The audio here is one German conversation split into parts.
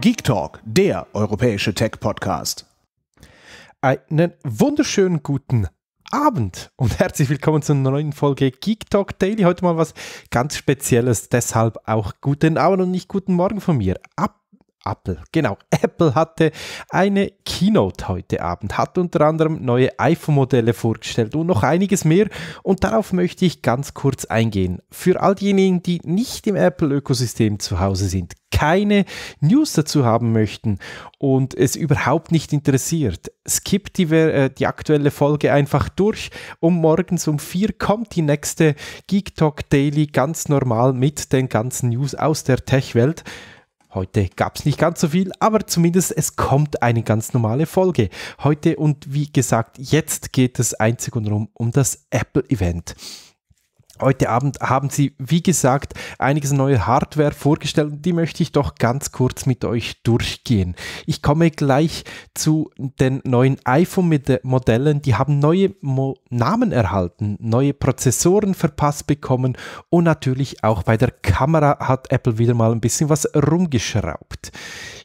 Geek Talk, der europäische Tech-Podcast. Einen wunderschönen guten Abend und herzlich willkommen zur neuen Folge Geek Talk Daily. Heute mal was ganz Spezielles, deshalb auch guten Abend und nicht guten Morgen von mir. Ab Apple. Genau, Apple hatte eine Keynote heute Abend, hat unter anderem neue iPhone-Modelle vorgestellt und noch einiges mehr. Und darauf möchte ich ganz kurz eingehen. Für all diejenigen, die nicht im Apple-Ökosystem zu Hause sind, keine News dazu haben möchten und es überhaupt nicht interessiert, skippt die, äh, die aktuelle Folge einfach durch Um morgens um vier kommt die nächste Geek Talk Daily ganz normal mit den ganzen News aus der Tech-Welt. Heute gab es nicht ganz so viel, aber zumindest es kommt eine ganz normale Folge. Heute und wie gesagt, jetzt geht es einzig und rum um das Apple-Event. Heute Abend haben Sie, wie gesagt, einiges neue Hardware vorgestellt und die möchte ich doch ganz kurz mit euch durchgehen. Ich komme gleich zu den neuen iPhone-Modellen. Die haben neue Mo Namen erhalten, neue Prozessoren verpasst bekommen und natürlich auch bei der Kamera hat Apple wieder mal ein bisschen was rumgeschraubt.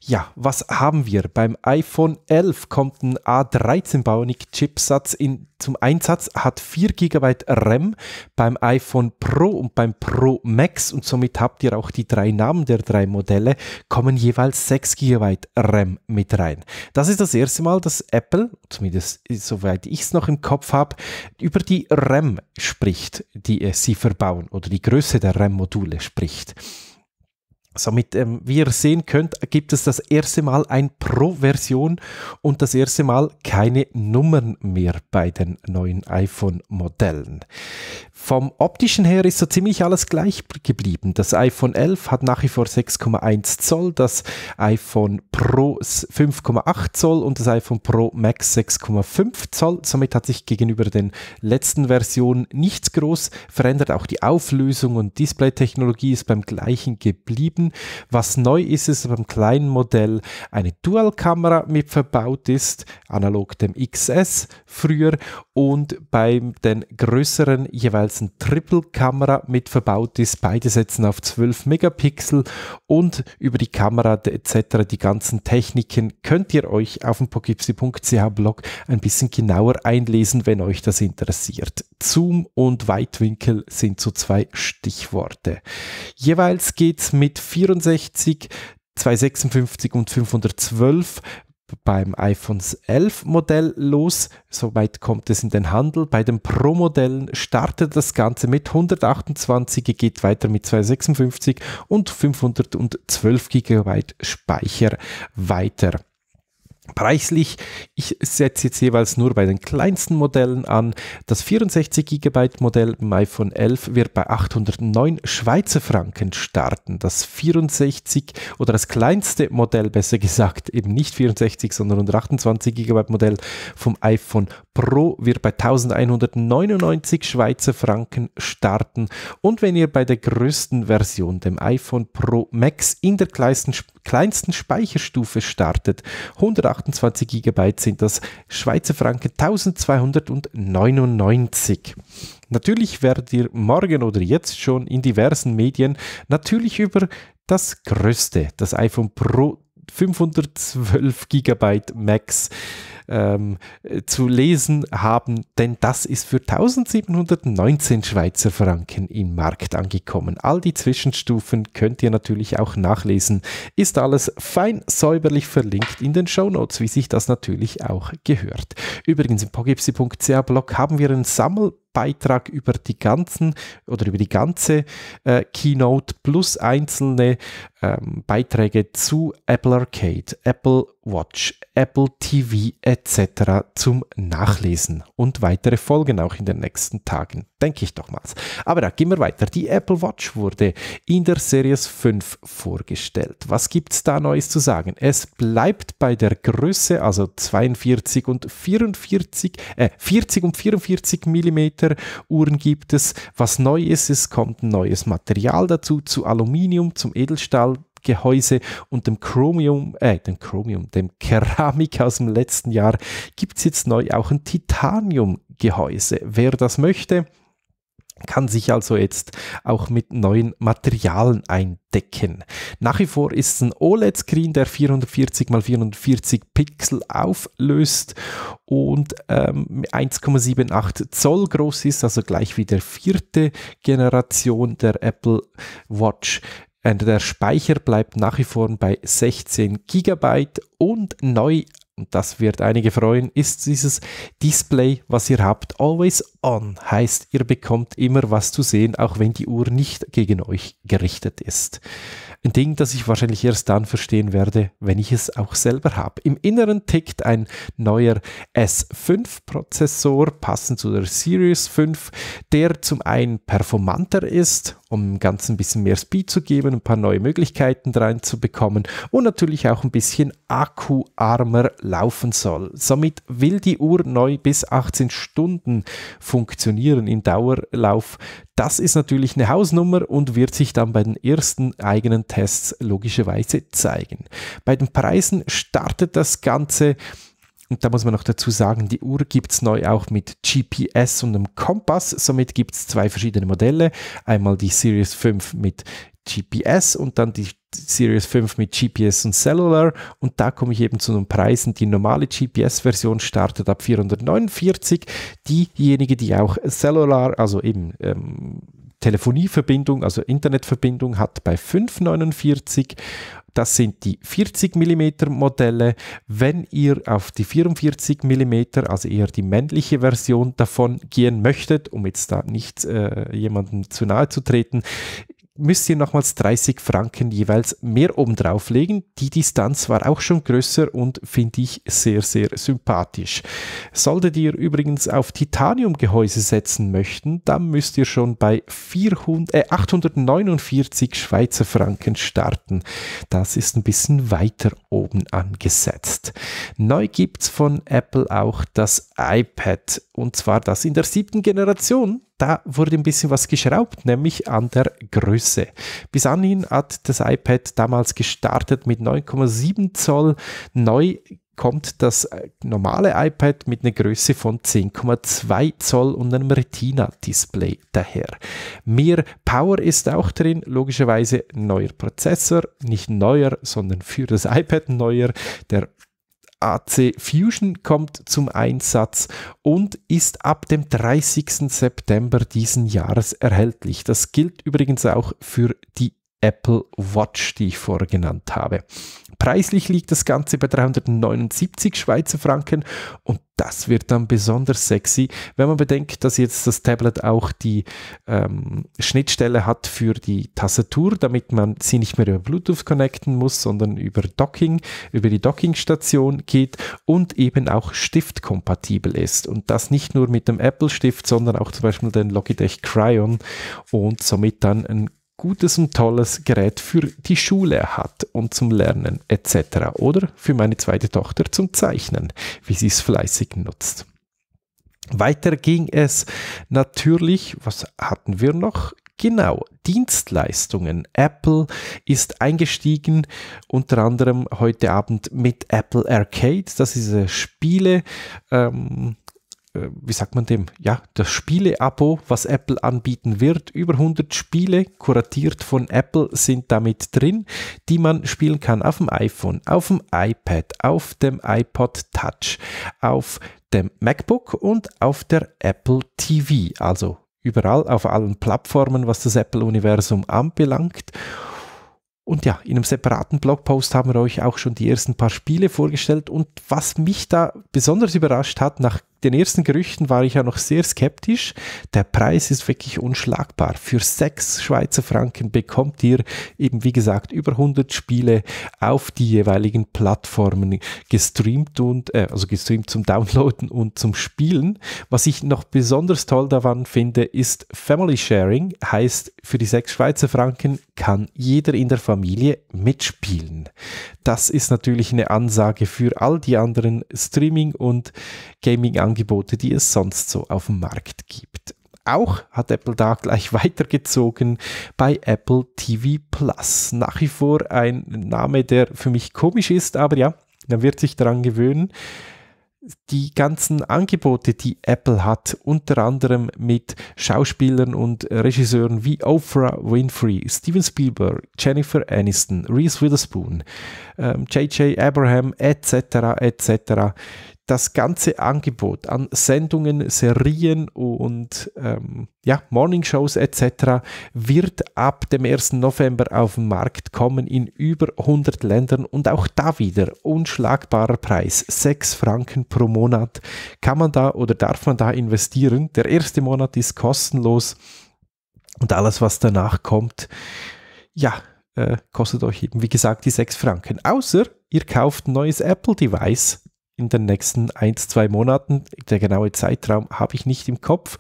Ja, was haben wir? Beim iPhone 11 kommt ein A13-Bionic-Chipsatz zum Einsatz, hat 4 GB RAM beim iPhone Pro und beim Pro Max und somit habt ihr auch die drei Namen der drei Modelle, kommen jeweils 6 GB RAM mit rein. Das ist das erste Mal, dass Apple, zumindest soweit ich es noch im Kopf habe, über die RAM spricht, die äh, sie verbauen oder die Größe der RAM-Module spricht. Somit, ähm, wie ihr sehen könnt, gibt es das erste Mal ein Pro-Version und das erste Mal keine Nummern mehr bei den neuen iPhone-Modellen. Vom optischen her ist so ziemlich alles gleich geblieben. Das iPhone 11 hat nach wie vor 6,1 Zoll, das iPhone Pro 5,8 Zoll und das iPhone Pro Max 6,5 Zoll. Somit hat sich gegenüber den letzten Versionen nichts groß verändert. Auch die Auflösung und Display-Technologie ist beim gleichen geblieben. Geschichten. Was neu ist, ist beim kleinen Modell eine Dual-Kamera mit verbaut ist, analog dem XS früher und bei den größeren jeweils eine Triple-Kamera mit verbaut ist. Beide setzen auf 12 Megapixel und über die Kamera etc. die ganzen Techniken könnt ihr euch auf dem pogipsi.ch Blog ein bisschen genauer einlesen, wenn euch das interessiert. Zoom und Weitwinkel sind so zwei Stichworte. Jeweils geht es mit 64, 256 und 512 beim iPhone 11 Modell los. Soweit kommt es in den Handel. Bei den Pro-Modellen startet das Ganze mit 128, geht weiter mit 256 und 512 GB Speicher weiter. Preislich, ich setze jetzt jeweils nur bei den kleinsten Modellen an. Das 64 GB Modell im iPhone 11 wird bei 809 Schweizer Franken starten. Das 64 oder das kleinste Modell, besser gesagt, eben nicht 64, sondern 128 GB Modell vom iPhone Pro wird bei 1199 Schweizer Franken starten. Und wenn ihr bei der größten Version, dem iPhone Pro Max, in der kleinsten, kleinsten Speicherstufe startet, 128 28 GB sind das Schweizer Franken 1299. Natürlich werdet ihr morgen oder jetzt schon in diversen Medien natürlich über das größte, das iPhone Pro 512 GB Max ähm, zu lesen haben, denn das ist für 1719 Schweizer Franken im Markt angekommen. All die Zwischenstufen könnt ihr natürlich auch nachlesen. Ist alles fein säuberlich verlinkt in den Show Notes, wie sich das natürlich auch gehört. Übrigens im pogipsi.ch Blog haben wir einen Sammel Beitrag über die ganzen oder über die ganze äh, Keynote plus einzelne ähm, Beiträge zu Apple Arcade, Apple Watch, Apple TV etc. zum Nachlesen und weitere Folgen auch in den nächsten Tagen, denke ich doch mal. Aber da gehen wir weiter. Die Apple Watch wurde in der Series 5 vorgestellt. Was gibt es da Neues zu sagen? Es bleibt bei der Größe, also 42 und 44, äh, 40 und 44 mm Uhren gibt es. Was neu ist, es kommt ein neues Material dazu, zu Aluminium, zum Edelstahl, Gehäuse und dem Chromium, äh, dem Chromium, dem Keramik aus dem letzten Jahr gibt es jetzt neu auch ein Titanium-Gehäuse. Wer das möchte, kann sich also jetzt auch mit neuen Materialien eindecken. Nach wie vor ist es ein OLED-Screen, der 440 x 440 Pixel auflöst und ähm, 1,78 Zoll groß ist, also gleich wie der vierte Generation der Apple Watch. Und der Speicher bleibt nach wie vor bei 16 GB und neu, und das wird einige freuen, ist dieses Display, was ihr habt, always on. Heißt, ihr bekommt immer was zu sehen, auch wenn die Uhr nicht gegen euch gerichtet ist. Ein Ding, das ich wahrscheinlich erst dann verstehen werde, wenn ich es auch selber habe. Im Inneren tickt ein neuer S5-Prozessor, passend zu der Series 5, der zum einen performanter ist, um dem Ganzen ein bisschen mehr Speed zu geben, ein paar neue Möglichkeiten reinzubekommen und natürlich auch ein bisschen akkuarmer laufen soll. Somit will die Uhr neu bis 18 Stunden funktionieren im Dauerlauf das ist natürlich eine Hausnummer und wird sich dann bei den ersten eigenen Tests logischerweise zeigen. Bei den Preisen startet das Ganze und da muss man noch dazu sagen, die Uhr gibt es neu auch mit GPS und einem Kompass. Somit gibt es zwei verschiedene Modelle. Einmal die Series 5 mit GPS und dann die Series 5 mit GPS und Cellular und da komme ich eben zu den Preisen. Die normale GPS-Version startet ab 449, diejenige, die auch Cellular, also eben ähm, Telefonieverbindung, also Internetverbindung hat bei 549 das sind die 40 mm Modelle. Wenn ihr auf die 44 mm, also eher die männliche Version davon gehen möchtet, um jetzt da nicht äh, jemandem zu nahe zu treten, müsst ihr nochmals 30 Franken jeweils mehr oben drauflegen. Die Distanz war auch schon größer und finde ich sehr, sehr sympathisch. Solltet ihr übrigens auf Titaniumgehäuse setzen möchten, dann müsst ihr schon bei 400, äh, 849 Schweizer Franken starten. Das ist ein bisschen weiter oben angesetzt. Neu gibt es von Apple auch das iPad und zwar das in der siebten Generation da wurde ein bisschen was geschraubt, nämlich an der Größe. Bis anhin hat das iPad damals gestartet mit 9,7 Zoll. Neu kommt das äh, normale iPad mit einer Größe von 10,2 Zoll und einem Retina-Display daher. Mehr Power ist auch drin, logischerweise neuer Prozessor, nicht neuer, sondern für das iPad neuer, der AC Fusion kommt zum Einsatz und ist ab dem 30. September diesen Jahres erhältlich. Das gilt übrigens auch für die Apple Watch, die ich vorher genannt habe. Preislich liegt das Ganze bei 379 Schweizer Franken und das wird dann besonders sexy, wenn man bedenkt, dass jetzt das Tablet auch die ähm, Schnittstelle hat für die Tastatur, damit man sie nicht mehr über Bluetooth connecten muss, sondern über Docking, über die Dockingstation geht und eben auch stiftkompatibel ist. Und das nicht nur mit dem Apple-Stift, sondern auch zum Beispiel den Logitech Cryon und somit dann ein gutes und tolles Gerät für die Schule hat und zum Lernen etc. Oder für meine zweite Tochter zum Zeichnen, wie sie es fleißig nutzt. Weiter ging es natürlich, was hatten wir noch? Genau, Dienstleistungen. Apple ist eingestiegen, unter anderem heute Abend mit Apple Arcade. Das ist eine Spiele, ähm, äh, wie sagt man dem? Ja, das Spiele-Abo, was Apple anbieten wird. Über 100 Spiele, kuratiert von Apple, sind damit drin, die man spielen kann auf dem iPhone, auf dem iPad, auf dem iPod Touch, auf dem MacBook und auf der Apple TV. Also überall auf allen Plattformen, was das Apple-Universum anbelangt. Und ja, in einem separaten Blogpost haben wir euch auch schon die ersten paar Spiele vorgestellt. Und was mich da besonders überrascht hat, nach den ersten Gerüchten war ich ja noch sehr skeptisch. Der Preis ist wirklich unschlagbar. Für sechs Schweizer Franken bekommt ihr eben, wie gesagt, über 100 Spiele auf die jeweiligen Plattformen gestreamt und, äh, also gestreamt zum Downloaden und zum Spielen. Was ich noch besonders toll daran finde, ist Family Sharing. Heißt, für die sechs Schweizer Franken kann jeder in der Familie mitspielen. Das ist natürlich eine Ansage für all die anderen Streaming- und Gaming-Anbieter Angebote, die es sonst so auf dem Markt gibt. Auch hat Apple da gleich weitergezogen bei Apple TV Plus. Nach wie vor ein Name, der für mich komisch ist, aber ja, man wird sich daran gewöhnen die ganzen Angebote, die Apple hat, unter anderem mit Schauspielern und Regisseuren wie Oprah Winfrey, Steven Spielberg, Jennifer Aniston, Reese Witherspoon, JJ ähm, Abraham etc. etc das ganze Angebot an Sendungen, Serien und ähm, ja, Morningshows etc. wird ab dem 1. November auf den Markt kommen in über 100 Ländern und auch da wieder unschlagbarer Preis. 6 Franken pro Monat kann man da oder darf man da investieren. Der erste Monat ist kostenlos und alles, was danach kommt, ja, äh, kostet euch eben, wie gesagt, die 6 Franken. Außer ihr kauft ein neues Apple-Device in den nächsten ein, zwei Monaten. Der genaue Zeitraum habe ich nicht im Kopf.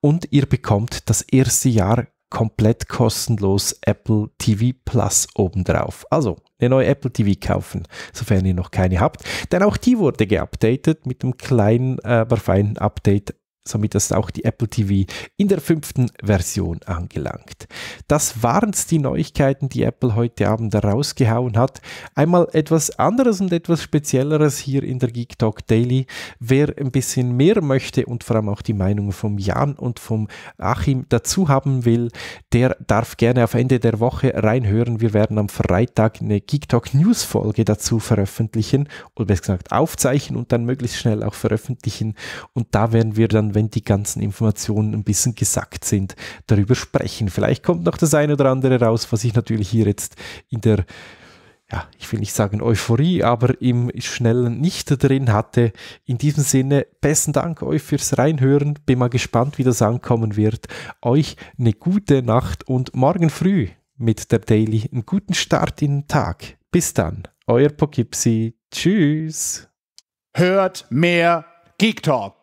Und ihr bekommt das erste Jahr komplett kostenlos Apple TV Plus obendrauf. Also eine neue Apple TV kaufen, sofern ihr noch keine habt. Denn auch die wurde geupdatet mit einem kleinen, äh, aber feinen Update Somit ist auch die Apple TV in der fünften Version angelangt. Das waren's die Neuigkeiten, die Apple heute Abend rausgehauen hat. Einmal etwas anderes und etwas Spezielleres hier in der Geek Talk Daily. Wer ein bisschen mehr möchte und vor allem auch die Meinung vom Jan und vom Achim dazu haben will, der darf gerne auf Ende der Woche reinhören. Wir werden am Freitag eine Geek Talk News Folge dazu veröffentlichen oder besser gesagt aufzeichnen und dann möglichst schnell auch veröffentlichen. Und da werden wir dann wenn die ganzen Informationen ein bisschen gesackt sind, darüber sprechen. Vielleicht kommt noch das eine oder andere raus, was ich natürlich hier jetzt in der ja, ich will nicht sagen Euphorie, aber im Schnellen nicht drin hatte. In diesem Sinne, besten Dank euch fürs Reinhören. Bin mal gespannt, wie das ankommen wird. Euch eine gute Nacht und morgen früh mit der Daily einen guten Start in den Tag. Bis dann, euer Poughkeepsie. Tschüss. Hört mehr Geek Talk.